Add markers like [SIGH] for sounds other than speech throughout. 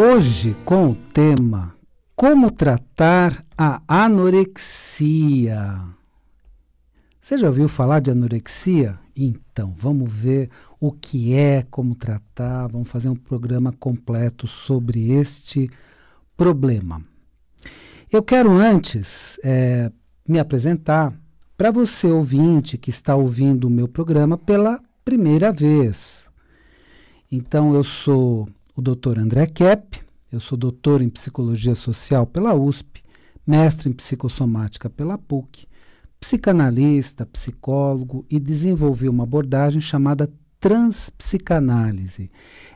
Hoje, com o tema Como tratar a anorexia. Você já ouviu falar de anorexia? Então, vamos ver o que é, como tratar, vamos fazer um programa completo sobre este problema. Eu quero antes é, me apresentar para você, ouvinte, que está ouvindo o meu programa pela primeira vez. Então, eu sou o Dr. André Kepp, eu sou doutor em psicologia social pela USP, mestre em psicossomática pela PUC, psicanalista, psicólogo e desenvolvi uma abordagem chamada transpsicanálise.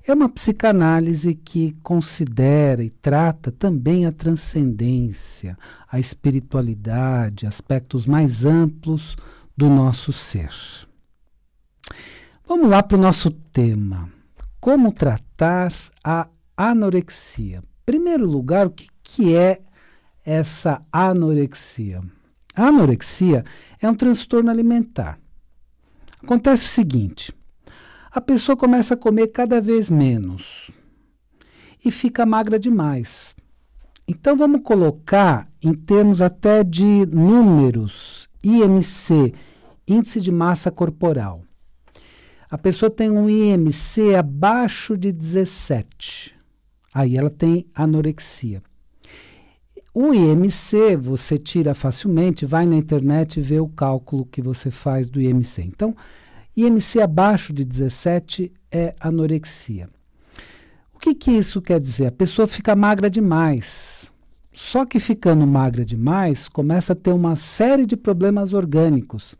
É uma psicanálise que considera e trata também a transcendência, a espiritualidade, aspectos mais amplos do nosso ser. Vamos lá para o nosso tema. Como tratar a anorexia? Primeiro lugar, o que, que é essa anorexia? A anorexia é um transtorno alimentar. Acontece o seguinte: a pessoa começa a comer cada vez menos e fica magra demais. Então vamos colocar em termos até de números, IMC, índice de massa corporal a pessoa tem um IMC abaixo de 17, aí ela tem anorexia. O IMC você tira facilmente, vai na internet e vê o cálculo que você faz do IMC. Então, IMC abaixo de 17 é anorexia. O que, que isso quer dizer? A pessoa fica magra demais. Só que ficando magra demais, começa a ter uma série de problemas orgânicos.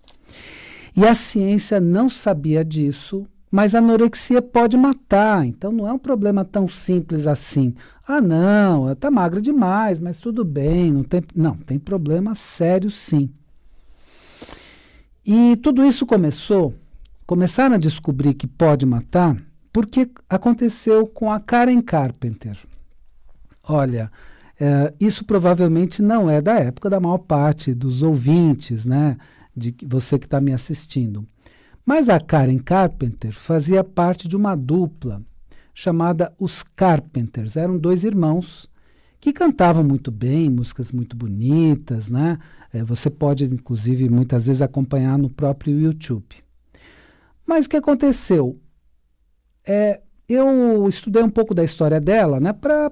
E a ciência não sabia disso, mas a anorexia pode matar, então não é um problema tão simples assim. Ah, não, está magra demais, mas tudo bem, não tem, não, tem problema sério sim. E tudo isso começou, começaram a descobrir que pode matar, porque aconteceu com a Karen Carpenter. Olha, é, isso provavelmente não é da época da maior parte dos ouvintes, né? de você que está me assistindo. Mas a Karen Carpenter fazia parte de uma dupla chamada Os Carpenters. Eram dois irmãos que cantavam muito bem, músicas muito bonitas, né? É, você pode, inclusive, muitas vezes acompanhar no próprio YouTube. Mas o que aconteceu? É, eu estudei um pouco da história dela, né? Para,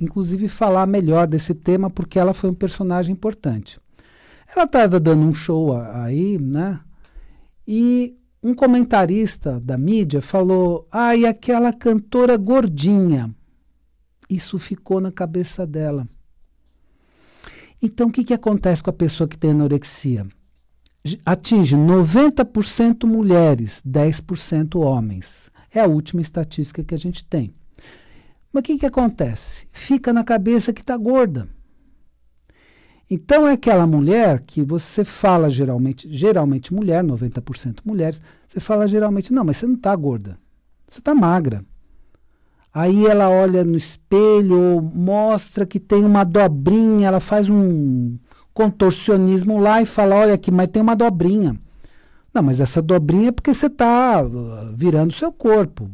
inclusive, falar melhor desse tema, porque ela foi um personagem importante. Ela estava dando um show aí, né? E um comentarista da mídia falou: "Ah, e aquela cantora gordinha". Isso ficou na cabeça dela. Então, o que, que acontece com a pessoa que tem anorexia? Atinge 90% mulheres, 10% homens. É a última estatística que a gente tem. Mas o que, que acontece? Fica na cabeça que está gorda. Então é aquela mulher que você fala geralmente, geralmente mulher, 90% mulheres, você fala geralmente, não, mas você não está gorda, você está magra. Aí ela olha no espelho, mostra que tem uma dobrinha, ela faz um contorcionismo lá e fala, olha aqui, mas tem uma dobrinha. Não, mas essa dobrinha é porque você está uh, virando o seu corpo.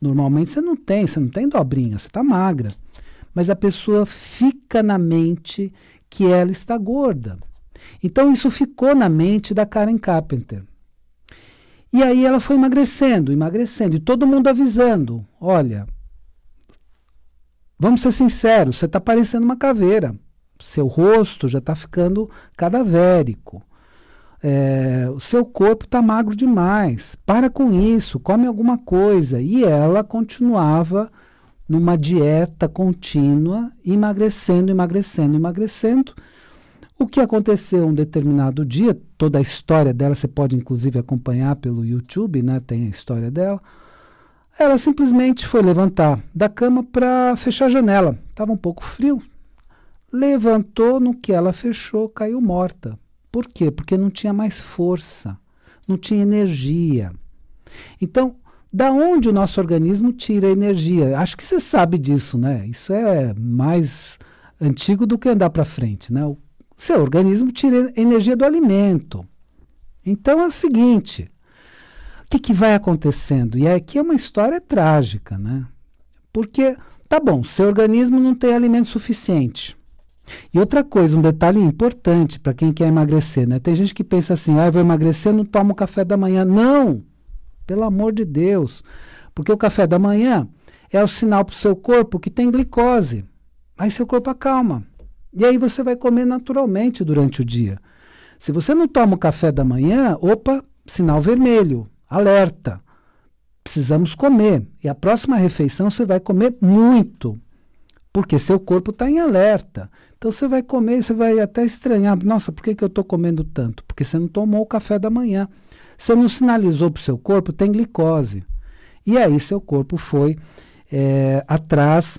Normalmente você não tem, você não tem dobrinha, você está magra. Mas a pessoa fica na mente que ela está gorda. Então isso ficou na mente da Karen Carpenter. E aí ela foi emagrecendo, emagrecendo, e todo mundo avisando: olha, vamos ser sinceros, você está parecendo uma caveira. Seu rosto já está ficando cadavérico. É, o seu corpo está magro demais. Para com isso, come alguma coisa. E ela continuava numa dieta contínua, emagrecendo, emagrecendo, emagrecendo. O que aconteceu um determinado dia, toda a história dela, você pode inclusive acompanhar pelo YouTube, né? Tem a história dela. Ela simplesmente foi levantar da cama para fechar a janela. Estava um pouco frio. Levantou, no que ela fechou, caiu morta. Por quê? Porque não tinha mais força, não tinha energia. Então, da onde o nosso organismo tira energia. Acho que você sabe disso, né? Isso é mais antigo do que andar para frente, né? O seu organismo tira energia do alimento. Então é o seguinte, o que, que vai acontecendo? E aqui é uma história trágica, né? Porque, tá bom, seu organismo não tem alimento suficiente. E outra coisa, um detalhe importante para quem quer emagrecer, né? Tem gente que pensa assim, ah, eu vou emagrecer, não tomo café da manhã. Não! Pelo amor de Deus. Porque o café da manhã é o sinal para o seu corpo que tem glicose. Aí seu corpo acalma. E aí você vai comer naturalmente durante o dia. Se você não toma o café da manhã, opa, sinal vermelho, alerta. Precisamos comer. E a próxima refeição você vai comer muito, porque seu corpo está em alerta. Então você vai comer, você vai até estranhar. Nossa, por que, que eu estou comendo tanto? Porque você não tomou o café da manhã. Você não sinalizou para o seu corpo, tem glicose. E aí seu corpo foi é, atrás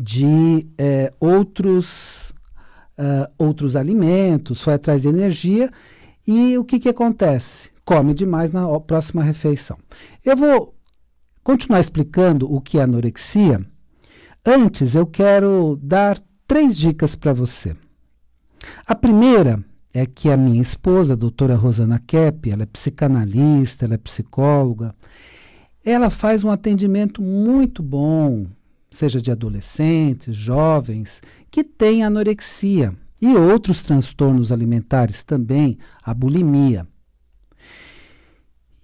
de é, outros, uh, outros alimentos, foi atrás de energia. E o que, que acontece? Come demais na próxima refeição. Eu vou continuar explicando o que é anorexia. Antes, eu quero dar três dicas para você. A primeira é que a minha esposa, a doutora Rosana Kepp, ela é psicanalista, ela é psicóloga, ela faz um atendimento muito bom, seja de adolescentes, jovens, que têm anorexia e outros transtornos alimentares também, a bulimia.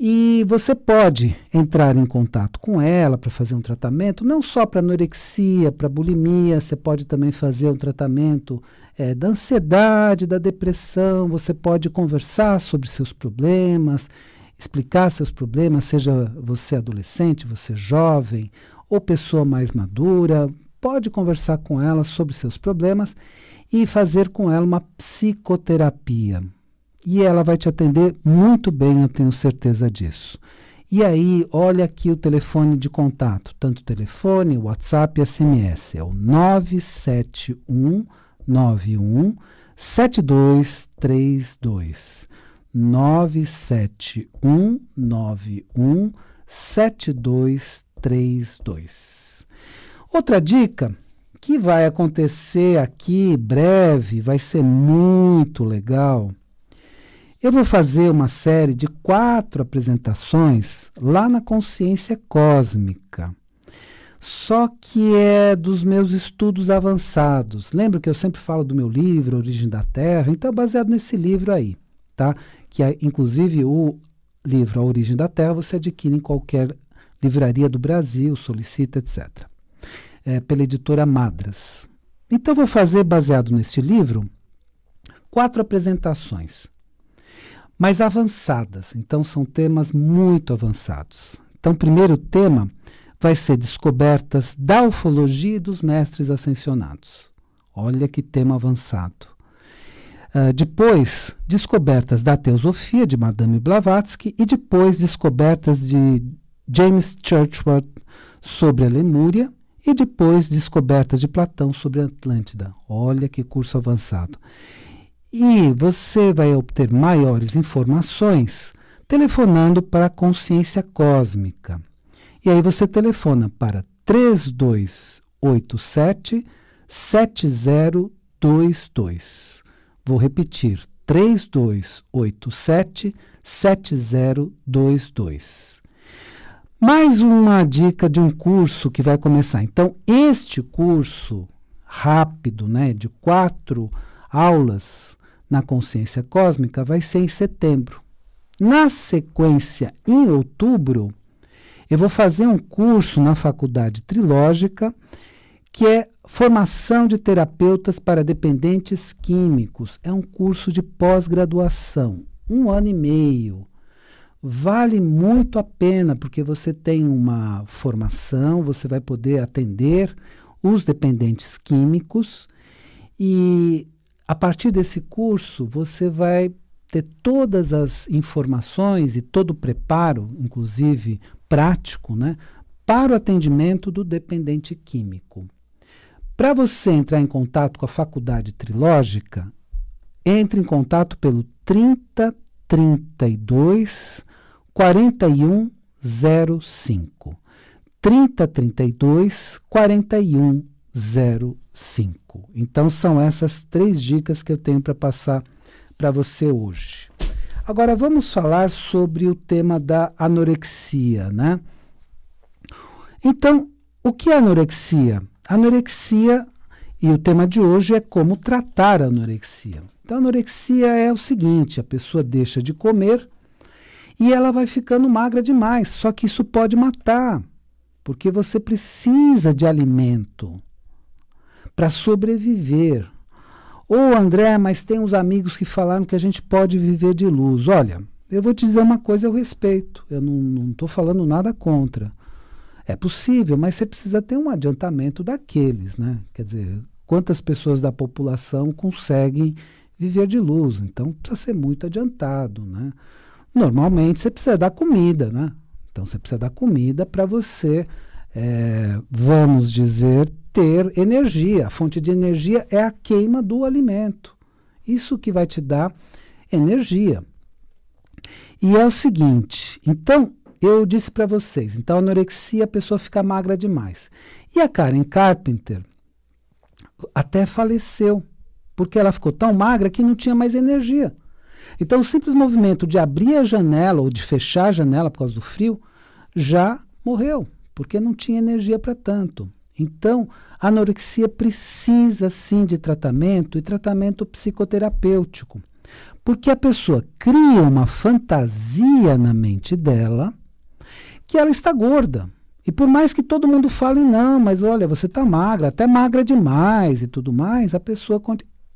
E você pode entrar em contato com ela para fazer um tratamento, não só para anorexia, para bulimia, você pode também fazer um tratamento é, da ansiedade, da depressão, você pode conversar sobre seus problemas, explicar seus problemas, seja você adolescente, você jovem ou pessoa mais madura, pode conversar com ela sobre seus problemas e fazer com ela uma psicoterapia e ela vai te atender muito bem, eu tenho certeza disso. E aí, olha aqui o telefone de contato, tanto telefone, WhatsApp e SMS. É o 97191 7232. 97191 7232. Outra dica que vai acontecer aqui breve, vai ser muito legal eu vou fazer uma série de quatro apresentações lá na consciência cósmica. Só que é dos meus estudos avançados. Lembra que eu sempre falo do meu livro, Origem da Terra? Então, é baseado nesse livro aí, tá? Que é, inclusive o livro A Origem da Terra você adquire em qualquer livraria do Brasil, solicita, etc. É, pela editora Madras. Então, vou fazer, baseado neste livro, quatro apresentações mas avançadas. Então, são temas muito avançados. Então, o primeiro tema vai ser descobertas da ufologia e dos mestres ascensionados. Olha que tema avançado. Uh, depois, descobertas da teosofia de Madame Blavatsky e depois descobertas de James Churchward sobre a Lemúria e depois descobertas de Platão sobre a Atlântida. Olha que curso avançado e você vai obter maiores informações telefonando para a consciência cósmica. E aí você telefona para 3287 7022. Vou repetir: 3287 7022. Mais uma dica de um curso que vai começar. Então, este curso rápido, né, de quatro aulas, na consciência cósmica vai ser em setembro. Na sequência, em outubro, eu vou fazer um curso na Faculdade Trilógica, que é Formação de Terapeutas para Dependentes Químicos. É um curso de pós-graduação, um ano e meio. Vale muito a pena, porque você tem uma formação, você vai poder atender os dependentes químicos e a partir desse curso, você vai ter todas as informações e todo o preparo, inclusive prático, né, para o atendimento do dependente químico. Para você entrar em contato com a Faculdade Trilógica, entre em contato pelo 3032 4105. 3032 4105. 5. Então são essas três dicas que eu tenho para passar para você hoje. Agora vamos falar sobre o tema da anorexia, né? Então, o que é anorexia? Anorexia e o tema de hoje é como tratar a anorexia. Então, a anorexia é o seguinte: a pessoa deixa de comer e ela vai ficando magra demais. Só que isso pode matar, porque você precisa de alimento para sobreviver. Ou oh, André, mas tem uns amigos que falaram que a gente pode viver de luz. Olha, eu vou te dizer uma coisa, eu respeito. Eu não estou falando nada contra. É possível, mas você precisa ter um adiantamento daqueles, né? Quer dizer, quantas pessoas da população conseguem viver de luz? Então precisa ser muito adiantado, né? Normalmente você precisa dar comida, né? Então você precisa dar comida para você, é, vamos dizer, ter energia. A fonte de energia é a queima do alimento. Isso que vai te dar energia. E é o seguinte, então eu disse para vocês, então anorexia a pessoa fica magra demais. E a Karen Carpenter até faleceu, porque ela ficou tão magra que não tinha mais energia. Então o simples movimento de abrir a janela ou de fechar a janela por causa do frio já morreu, porque não tinha energia para tanto. Então, a anorexia precisa sim de tratamento e tratamento psicoterapêutico. Porque a pessoa cria uma fantasia na mente dela que ela está gorda. E por mais que todo mundo fale, não, mas olha, você está magra, até magra demais e tudo mais, a pessoa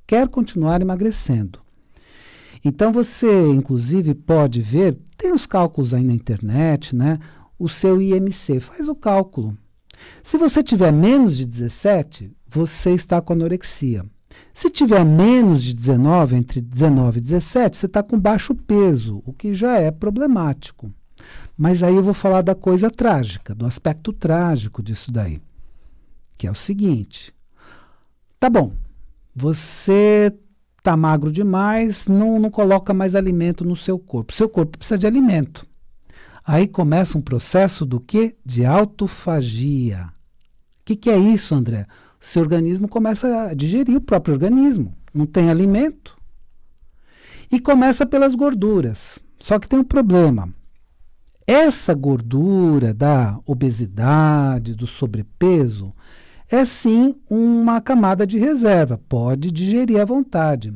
quer continuar emagrecendo. Então você, inclusive, pode ver, tem os cálculos aí na internet, né? O seu IMC, faz o cálculo se você tiver menos de 17, você está com anorexia. Se tiver menos de 19, entre 19 e 17, você está com baixo peso, o que já é problemático. Mas aí eu vou falar da coisa trágica, do aspecto trágico disso daí, que é o seguinte: tá bom, você tá magro demais, não, não coloca mais alimento no seu corpo. Seu corpo precisa de alimento. Aí começa um processo do que? De autofagia. O que, que é isso, André? seu organismo começa a digerir o próprio organismo. Não tem alimento. E começa pelas gorduras. Só que tem um problema. Essa gordura da obesidade, do sobrepeso, é sim uma camada de reserva, pode digerir à vontade,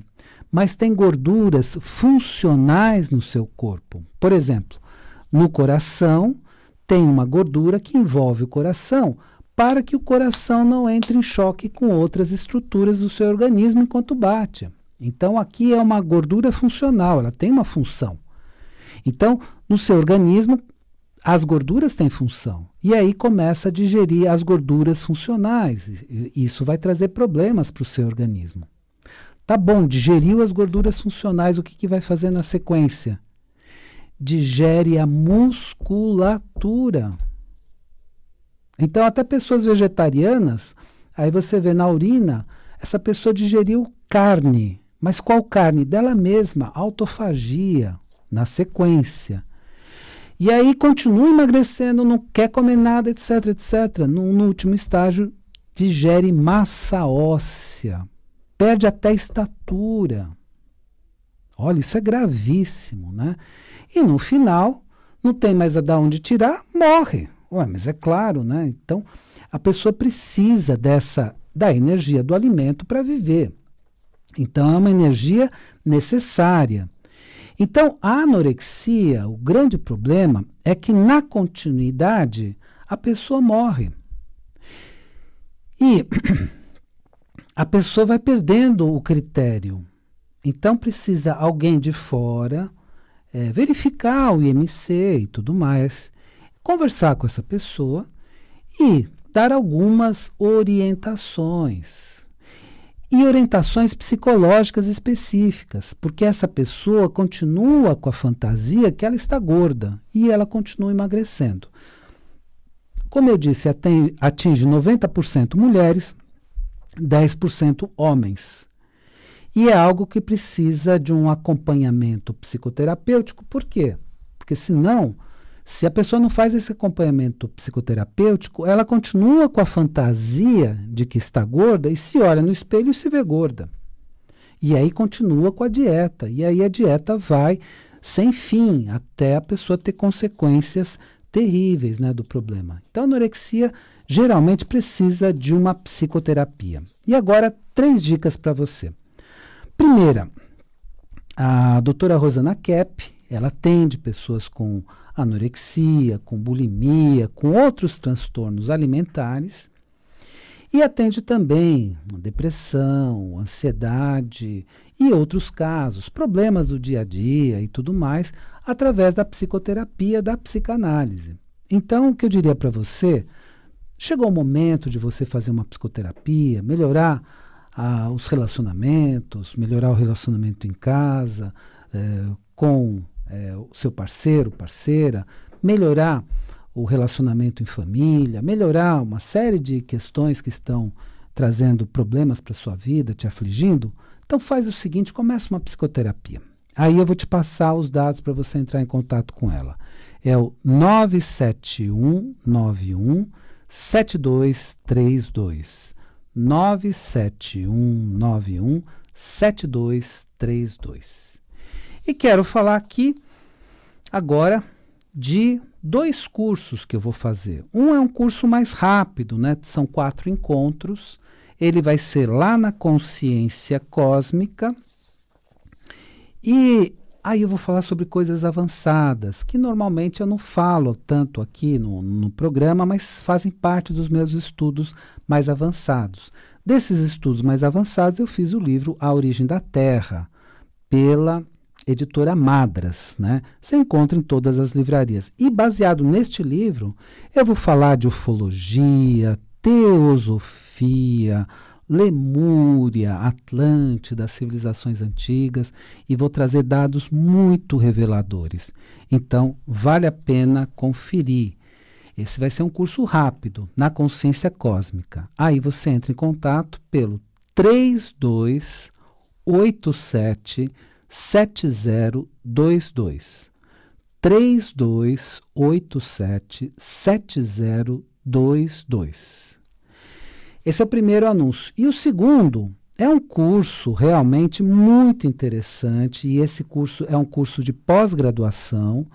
mas tem gorduras funcionais no seu corpo. Por exemplo, no coração, tem uma gordura que envolve o coração para que o coração não entre em choque com outras estruturas do seu organismo enquanto bate. Então aqui é uma gordura funcional, ela tem uma função. Então, no seu organismo, as gorduras têm função. E aí começa a digerir as gorduras funcionais. Isso vai trazer problemas para o seu organismo. Tá bom, digeriu as gorduras funcionais, o que, que vai fazer na sequência? digere a musculatura. Então, até pessoas vegetarianas, aí você vê na urina, essa pessoa digeriu carne. Mas qual carne? Dela mesma, autofagia, na sequência. E aí continua emagrecendo, não quer comer nada, etc, etc. No, no último estágio, digere massa óssea, perde até estatura. Olha, isso é gravíssimo, né? E no final, não tem mais a dar onde tirar, morre. Ué, mas é claro, né? Então, a pessoa precisa dessa da energia do alimento para viver. Então, é uma energia necessária. Então, a anorexia, o grande problema é que na continuidade a pessoa morre. E [CLEARS THROAT] a pessoa vai perdendo o critério. Então precisa alguém de fora é, verificar o IMC e tudo mais, conversar com essa pessoa e dar algumas orientações e orientações psicológicas específicas, porque essa pessoa continua com a fantasia que ela está gorda e ela continua emagrecendo. Como eu disse, atinge 90% mulheres, 10% homens. E é algo que precisa de um acompanhamento psicoterapêutico. Por quê? Porque senão, se a pessoa não faz esse acompanhamento psicoterapêutico, ela continua com a fantasia de que está gorda e se olha no espelho e se vê gorda. E aí continua com a dieta. E aí a dieta vai sem fim até a pessoa ter consequências terríveis né, do problema. Então, a anorexia geralmente precisa de uma psicoterapia. E agora, três dicas para você. Primeira, a doutora Rosana Kepp, ela atende pessoas com anorexia, com bulimia, com outros transtornos alimentares e atende também depressão, ansiedade e outros casos, problemas do dia a dia e tudo mais, através da psicoterapia, da psicanálise. Então, o que eu diria para você, chegou o momento de você fazer uma psicoterapia, melhorar os relacionamentos, melhorar o relacionamento em casa, é, com é, o seu parceiro, parceira, melhorar o relacionamento em família, melhorar uma série de questões que estão trazendo problemas para sua vida, te afligindo, então faz o seguinte, começa uma psicoterapia. Aí eu vou te passar os dados para você entrar em contato com ela. É o 97191 7232. 97191 7232. E quero falar aqui agora de dois cursos que eu vou fazer. Um é um curso mais rápido, né? São quatro encontros. Ele vai ser lá na consciência cósmica. E aí eu vou falar sobre coisas avançadas, que normalmente eu não falo tanto aqui no, no programa, mas fazem parte dos meus estudos mais avançados. Desses estudos mais avançados, eu fiz o livro A Origem da Terra, pela editora Madras, né? Você encontra em todas as livrarias. E baseado neste livro, eu vou falar de ufologia, teosofia, Lemúria, Atlântida, civilizações antigas e vou trazer dados muito reveladores. Então, vale a pena conferir. Esse vai ser um curso rápido na consciência cósmica. Aí você entra em contato pelo 3287 7022. 3287 7022. Esse é o primeiro anúncio. E o segundo é um curso realmente muito interessante, e esse curso é um curso de pós-graduação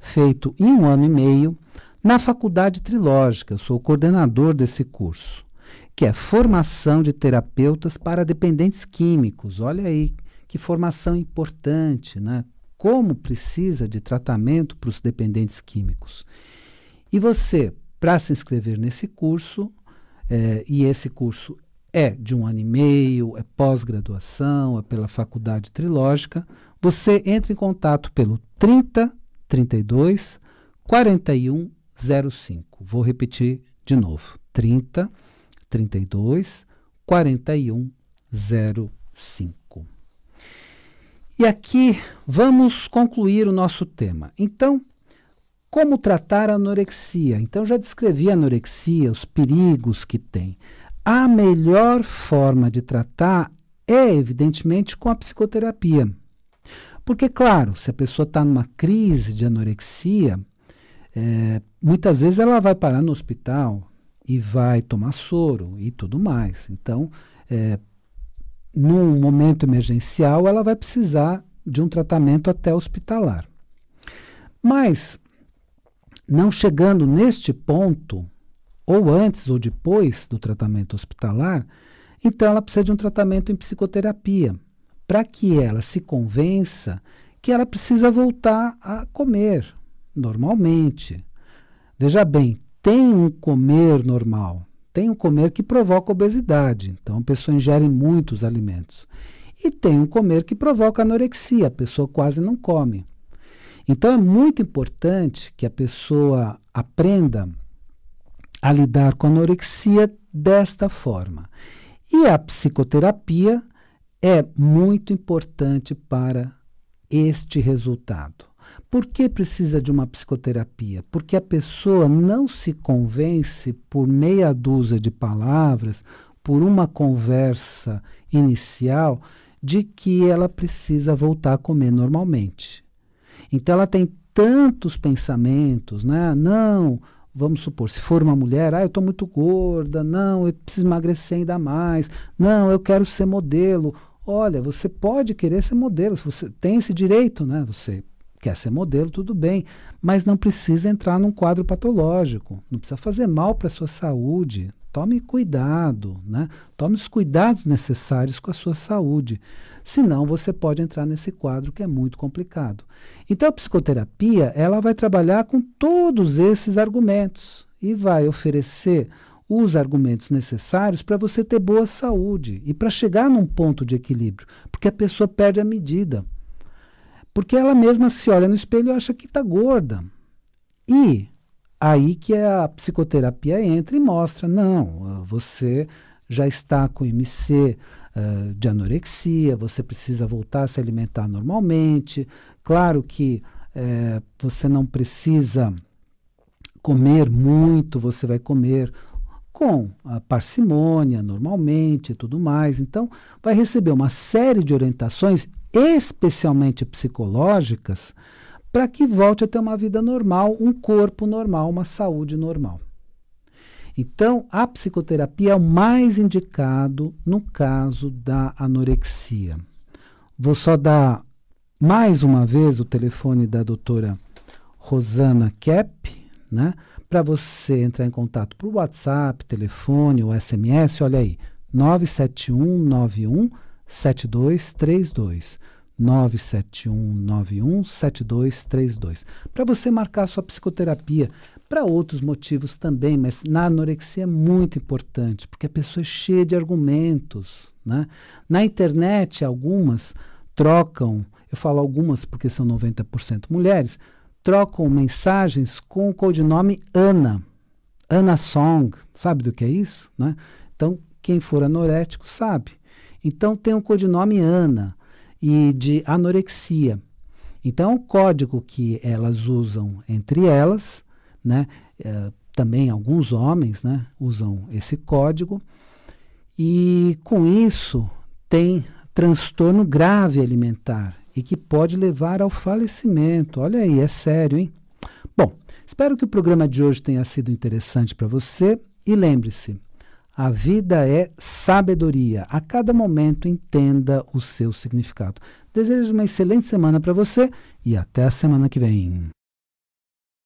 feito em um ano e meio na Faculdade Trilógica, sou coordenador desse curso, que é Formação de Terapeutas para Dependentes Químicos. Olha aí que formação importante, né? Como precisa de tratamento para os dependentes químicos. E você, para se inscrever nesse curso, é, e esse curso é de um ano e meio, é pós-graduação, é pela faculdade trilógica, você entra em contato pelo 30 32 41 05. Vou repetir de novo: 30 32 41 05. E aqui vamos concluir o nosso tema. Então, como tratar a anorexia? Então, já descrevi a anorexia, os perigos que tem. A melhor forma de tratar é, evidentemente, com a psicoterapia. Porque, claro, se a pessoa está numa crise de anorexia, é, muitas vezes ela vai parar no hospital e vai tomar soro e tudo mais. Então, é, num momento emergencial, ela vai precisar de um tratamento até hospitalar. Mas, não chegando neste ponto, ou antes ou depois do tratamento hospitalar, então ela precisa de um tratamento em psicoterapia, para que ela se convença que ela precisa voltar a comer, normalmente. Veja bem, tem um comer normal, tem um comer que provoca obesidade, então a pessoa ingere muitos alimentos. E tem um comer que provoca anorexia, a pessoa quase não come. Então é muito importante que a pessoa aprenda a lidar com a anorexia desta forma. E a psicoterapia é muito importante para este resultado. Por que precisa de uma psicoterapia? Porque a pessoa não se convence por meia dúzia de palavras, por uma conversa inicial, de que ela precisa voltar a comer normalmente. Então ela tem tantos pensamentos, né? Não, vamos supor, se for uma mulher, ah, eu estou muito gorda, não, eu preciso emagrecer ainda mais, não, eu quero ser modelo. Olha, você pode querer ser modelo, você tem esse direito, né? Você Quer ser modelo, tudo bem, mas não precisa entrar num quadro patológico, não precisa fazer mal para a sua saúde. Tome cuidado, né? Tome os cuidados necessários com a sua saúde. Senão você pode entrar nesse quadro que é muito complicado. Então a psicoterapia, ela vai trabalhar com todos esses argumentos e vai oferecer os argumentos necessários para você ter boa saúde e para chegar num ponto de equilíbrio, porque a pessoa perde a medida. Porque ela mesma se olha no espelho e acha que está gorda. E aí que a psicoterapia entra e mostra: não, você já está com MC uh, eh, de anorexia, você precisa voltar a se alimentar normalmente. Claro que uh, você não precisa comer muito, você vai comer com a parcimônia normalmente e tudo mais. Então, vai receber uma série de orientações especialmente psicológicas, para que volte a ter uma vida normal, um corpo normal, uma saúde normal. Então, a psicoterapia é o mais indicado no caso da anorexia. Vou só dar mais uma vez o telefone da doutora Rosana Kepp, né? Para você entrar em contato por WhatsApp, telefone ou SMS, olha aí, 97191 7232 7232 para você marcar sua psicoterapia para outros motivos também, mas na anorexia é muito importante, porque a pessoa é cheia de argumentos, né? Na internet algumas trocam, eu falo algumas porque são 90% mulheres, trocam mensagens com o codinome Ana. Ana Song, sabe do que é isso, né? Então, quem for anorético sabe. Então tem o um codinome Ana e de anorexia. Então, o é código que elas usam entre elas, né? É, também alguns homens né, usam esse código, e com isso tem transtorno grave alimentar e que pode levar ao falecimento. Olha aí, é sério, hein? Bom, espero que o programa de hoje tenha sido interessante para você e lembre-se, a vida é sabedoria. A cada momento entenda o seu significado. Desejo uma excelente semana para você e até a semana que vem.